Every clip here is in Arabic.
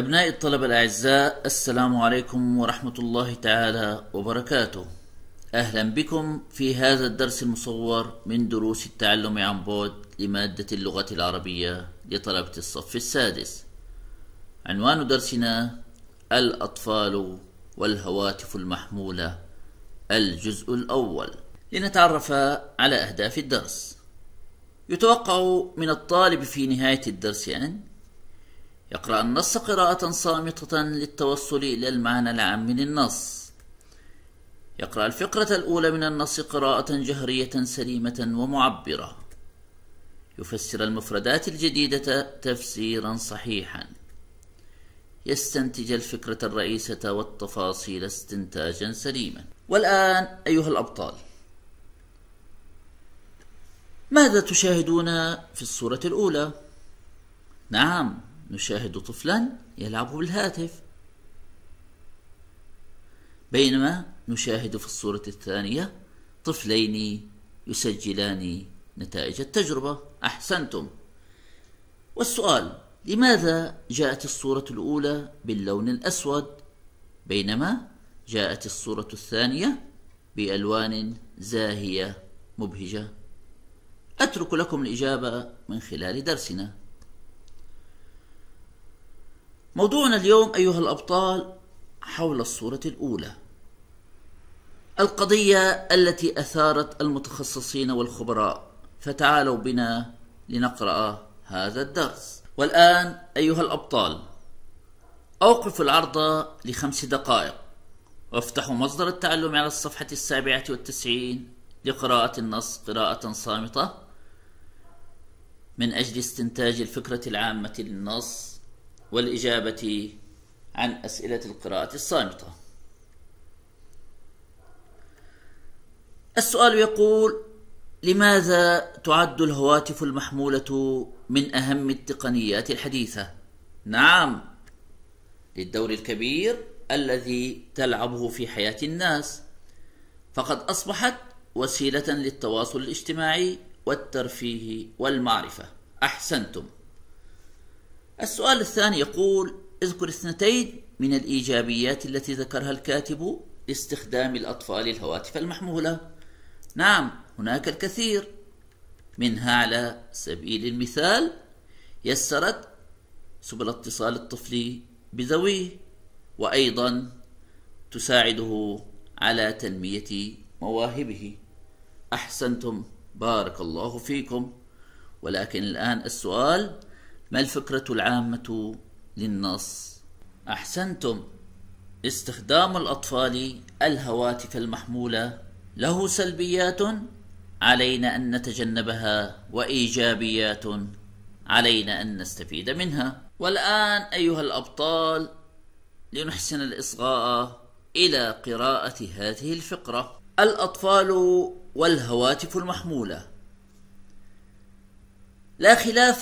أبنائي الطلبة الأعزاء السلام عليكم ورحمة الله تعالى وبركاته أهلا بكم في هذا الدرس المصور من دروس التعلم عن بعد لمادة اللغة العربية لطلبة الصف السادس عنوان درسنا الأطفال والهواتف المحمولة الجزء الأول لنتعرف على أهداف الدرس يتوقع من الطالب في نهاية الدرس أن يقرأ النص قراءة صامتة للتوصل إلى المعنى العام من النص يقرأ الفقرة الأولى من النص قراءة جهرية سليمة ومعبرة يفسر المفردات الجديدة تفسيرا صحيحا يستنتج الفكرة الرئيسة والتفاصيل استنتاجا سليما والآن أيها الأبطال ماذا تشاهدون في الصورة الأولى؟ نعم نشاهد طفلا يلعب بالهاتف بينما نشاهد في الصورة الثانية طفلين يسجلان نتائج التجربة أحسنتم والسؤال لماذا جاءت الصورة الأولى باللون الأسود بينما جاءت الصورة الثانية بألوان زاهية مبهجة أترك لكم الإجابة من خلال درسنا موضوعنا اليوم أيها الأبطال حول الصورة الأولى القضية التي أثارت المتخصصين والخبراء فتعالوا بنا لنقرأ هذا الدرس والآن أيها الأبطال أوقف العرض لخمس دقائق وافتحوا مصدر التعلم على الصفحة السابعة والتسعين لقراءة النص قراءة صامتة من أجل استنتاج الفكرة العامة للنص والإجابة عن أسئلة القراءة الصامتة. السؤال يقول: لماذا تعد الهواتف المحمولة من أهم التقنيات الحديثة؟ نعم، للدور الكبير الذي تلعبه في حياة الناس، فقد أصبحت وسيلة للتواصل الاجتماعي والترفيه والمعرفة. أحسنتم. السؤال الثاني يقول اذكر اثنتين من الإيجابيات التي ذكرها الكاتب لاستخدام الأطفال الهواتف المحمولة نعم هناك الكثير منها على سبيل المثال يسرت سبل اتصال الطفل بذويه وأيضا تساعده على تنمية مواهبه أحسنتم بارك الله فيكم ولكن الآن السؤال ما الفكرة العامة للنص؟ أحسنتم استخدام الأطفال الهواتف المحمولة له سلبيات علينا أن نتجنبها وإيجابيات علينا أن نستفيد منها والآن أيها الأبطال لنحسن الإصغاء إلى قراءة هذه الفقرة الأطفال والهواتف المحمولة لا خلاف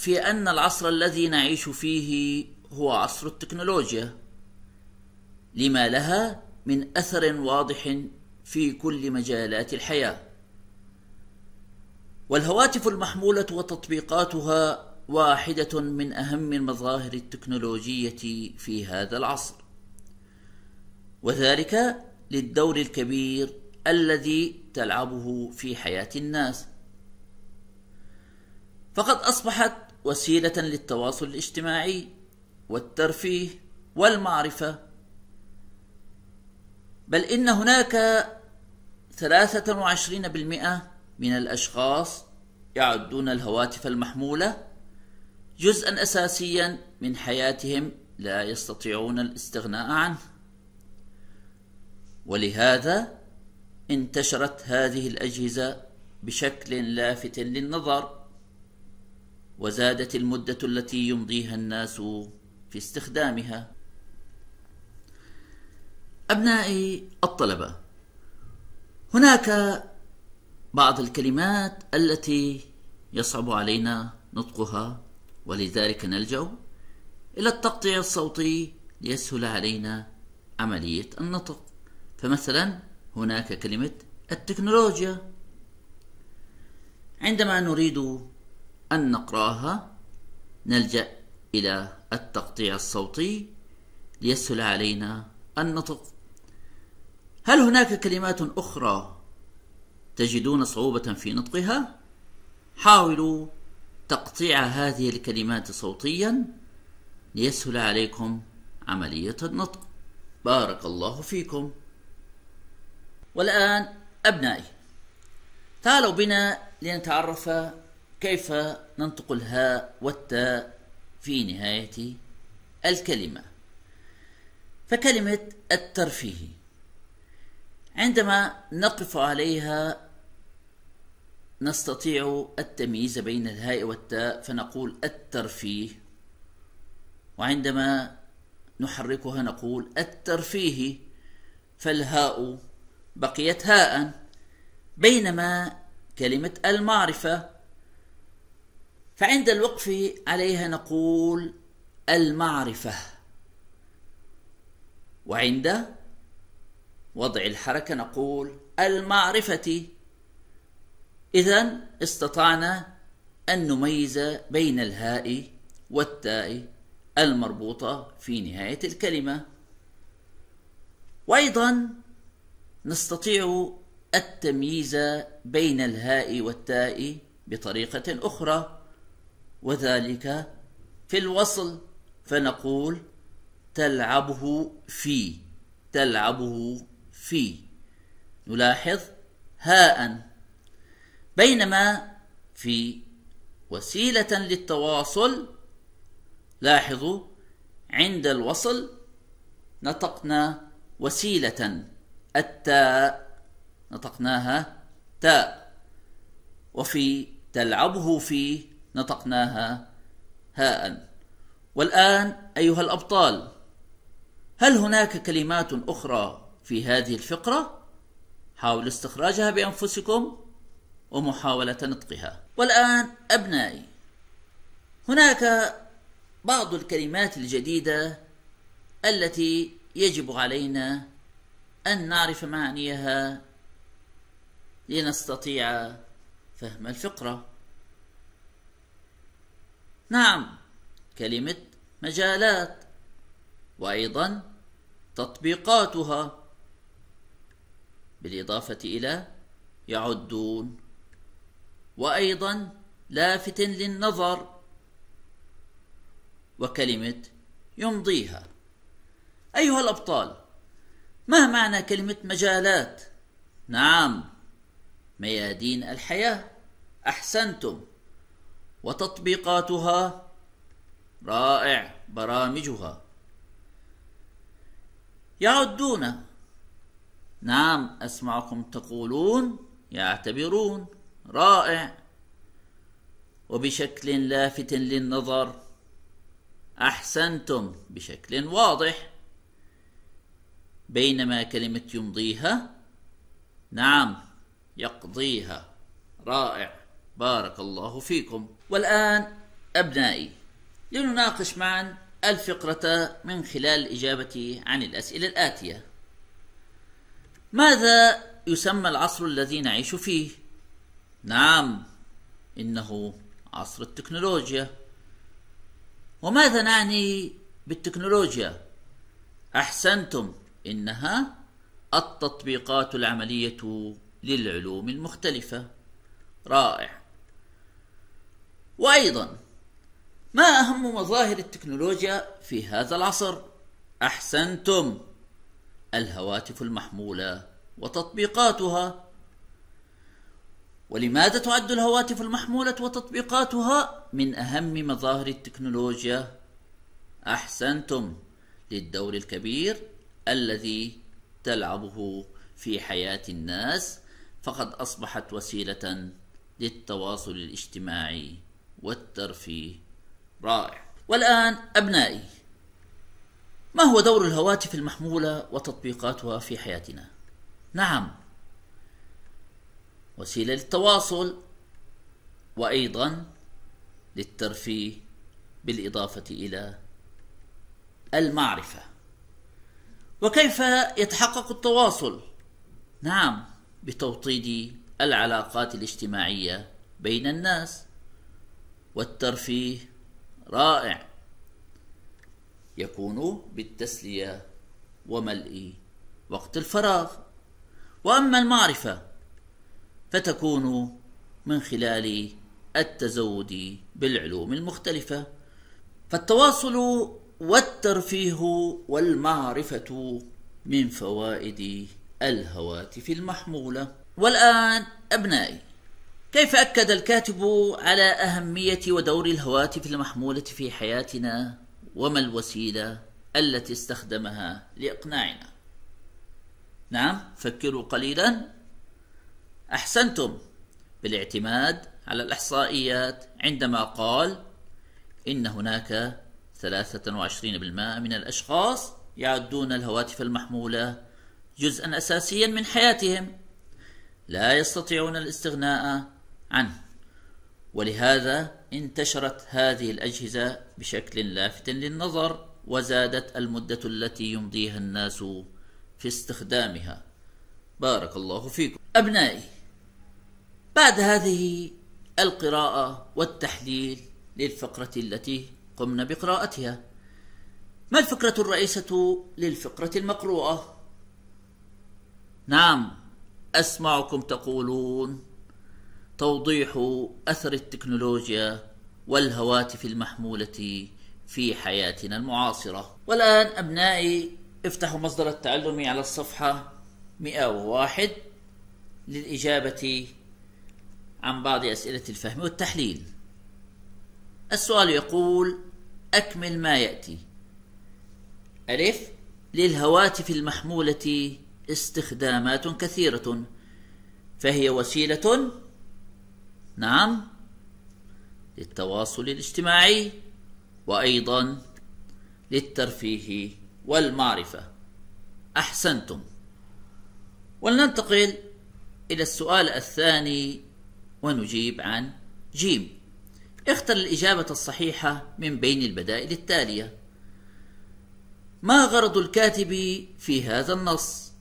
في أن العصر الذي نعيش فيه هو عصر التكنولوجيا لما لها من أثر واضح في كل مجالات الحياة والهواتف المحمولة وتطبيقاتها واحدة من أهم المظاهر التكنولوجية في هذا العصر وذلك للدور الكبير الذي تلعبه في حياة الناس فقد اصبحت وسيله للتواصل الاجتماعي والترفيه والمعرفه بل ان هناك 23% من الاشخاص يعدون الهواتف المحموله جزءا اساسيا من حياتهم لا يستطيعون الاستغناء عنه ولهذا انتشرت هذه الاجهزه بشكل لافت للنظر وزادت المدة التي يمضيها الناس في استخدامها أبنائي الطلبة هناك بعض الكلمات التي يصعب علينا نطقها ولذلك نلجأ إلى التقطيع الصوتي ليسهل علينا عملية النطق فمثلا هناك كلمة التكنولوجيا عندما نريد أن نقراها نلجأ إلى التقطيع الصوتي ليسهل علينا النطق هل هناك كلمات أخرى تجدون صعوبة في نطقها؟ حاولوا تقطيع هذه الكلمات صوتيا ليسهل عليكم عملية النطق بارك الله فيكم والآن أبنائي تعالوا بنا لنتعرف كيف ننطق الهاء والتاء في نهاية الكلمة فكلمة الترفيه عندما نقف عليها نستطيع التمييز بين الهاء والتاء فنقول الترفيه وعندما نحركها نقول الترفيه فالهاء بقيت هاء بينما كلمة المعرفة فعند الوقف عليها نقول المعرفة وعند وضع الحركة نقول المعرفة إذا استطعنا أن نميز بين الهاء والتاء المربوطة في نهاية الكلمة وأيضا نستطيع التمييز بين الهاء والتاء بطريقة أخرى وذلك في الوصل فنقول تلعبه في تلعبه في نلاحظ هاء بينما في وسيلة للتواصل لاحظوا عند الوصل نطقنا وسيلة التاء نطقناها تاء وفي تلعبه في نطقناها هاء والآن أيها الأبطال هل هناك كلمات أخرى في هذه الفقرة؟ حاولوا استخراجها بأنفسكم ومحاولة نطقها والآن أبنائي هناك بعض الكلمات الجديدة التي يجب علينا أن نعرف معانيها لنستطيع فهم الفقرة نعم كلمة مجالات وأيضا تطبيقاتها بالإضافة إلى يعدون وأيضا لافت للنظر وكلمة يمضيها أيها الأبطال ما معنى كلمة مجالات؟ نعم ميادين الحياة أحسنتم وتطبيقاتها رائع برامجها يعدون نعم اسمعكم تقولون يعتبرون رائع وبشكل لافت للنظر احسنتم بشكل واضح بينما كلمه يمضيها نعم يقضيها رائع بارك الله فيكم والآن أبنائي لنناقش معا الفقرة من خلال الإجابة عن الأسئلة الآتية ماذا يسمى العصر الذي نعيش فيه؟ نعم إنه عصر التكنولوجيا وماذا نعني بالتكنولوجيا؟ أحسنتم إنها التطبيقات العملية للعلوم المختلفة رائع وايضا ما اهم مظاهر التكنولوجيا في هذا العصر احسنتم الهواتف المحموله وتطبيقاتها ولماذا تعد الهواتف المحموله وتطبيقاتها من اهم مظاهر التكنولوجيا احسنتم للدور الكبير الذي تلعبه في حياه الناس فقد اصبحت وسيله للتواصل الاجتماعي والترفيه رائع والآن أبنائي ما هو دور الهواتف المحمولة وتطبيقاتها في حياتنا؟ نعم وسيلة للتواصل وأيضا للترفيه بالإضافة إلى المعرفة وكيف يتحقق التواصل؟ نعم بتوطيد العلاقات الاجتماعية بين الناس والترفيه رائع يكون بالتسليه وملء وقت الفراغ واما المعرفه فتكون من خلال التزود بالعلوم المختلفه فالتواصل والترفيه والمعرفه من فوائد الهواتف المحموله والان ابنائي كيف أكد الكاتب على أهمية ودور الهواتف المحمولة في حياتنا وما الوسيلة التي استخدمها لإقناعنا نعم فكروا قليلا أحسنتم بالاعتماد على الإحصائيات عندما قال إن هناك 23% من الأشخاص يعدون الهواتف المحمولة جزءا أساسيا من حياتهم لا يستطيعون الاستغناء عنه ولهذا انتشرت هذه الأجهزة بشكل لافت للنظر وزادت المدة التي يمضيها الناس في استخدامها بارك الله فيكم أبنائي بعد هذه القراءة والتحليل للفقرة التي قمنا بقراءتها ما الفكرة الرئيسة للفقرة المقروءة؟ نعم أسمعكم تقولون توضيح اثر التكنولوجيا والهواتف المحموله في حياتنا المعاصره. والان ابنائي افتحوا مصدر التعلم على الصفحه 101 للاجابه عن بعض اسئله الفهم والتحليل. السؤال يقول: اكمل ما ياتي. ألف للهواتف المحمولة استخدامات كثيرة فهي وسيلة نعم للتواصل الاجتماعي وايضا للترفيه والمعرفه احسنتم ولننتقل الى السؤال الثاني ونجيب عن جيم اختر الاجابه الصحيحه من بين البدائل التاليه ما غرض الكاتب في هذا النص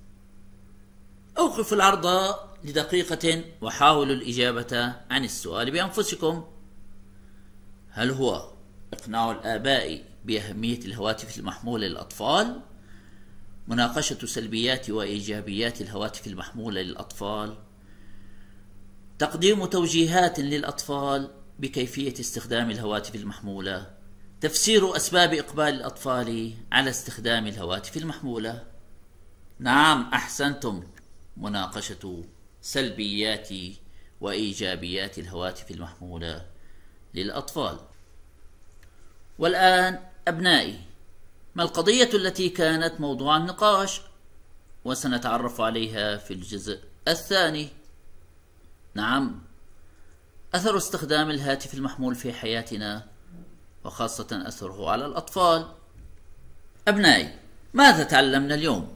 اوقف العرض لدقيقة وحاولوا الإجابة عن السؤال بأنفسكم هل هو إقناع الآباء بأهمية الهواتف المحمولة للأطفال مناقشة سلبيات وإيجابيات الهواتف المحمولة للأطفال تقديم توجيهات للأطفال بكيفية استخدام الهواتف المحمولة تفسير أسباب إقبال الأطفال على استخدام الهواتف المحمولة نعم أحسنتم مناقشة سلبيات وإيجابيات الهواتف المحمولة للأطفال والآن أبنائي ما القضية التي كانت موضوع النقاش وسنتعرف عليها في الجزء الثاني نعم أثر استخدام الهاتف المحمول في حياتنا وخاصة أثره على الأطفال أبنائي ماذا تعلمنا اليوم؟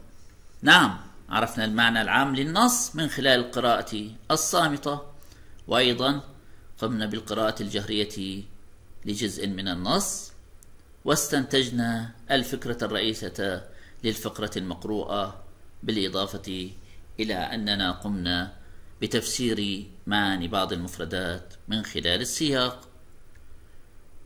نعم عرفنا المعنى العام للنص من خلال القراءة الصامتة وأيضا قمنا بالقراءة الجهرية لجزء من النص واستنتجنا الفكرة الرئيسة للفقرة المقروءة بالإضافة إلى أننا قمنا بتفسير معاني بعض المفردات من خلال السياق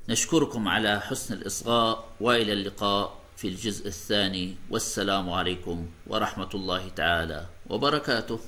نشكركم على حسن الإصغاء وإلى اللقاء في الجزء الثاني والسلام عليكم ورحمة الله تعالى وبركاته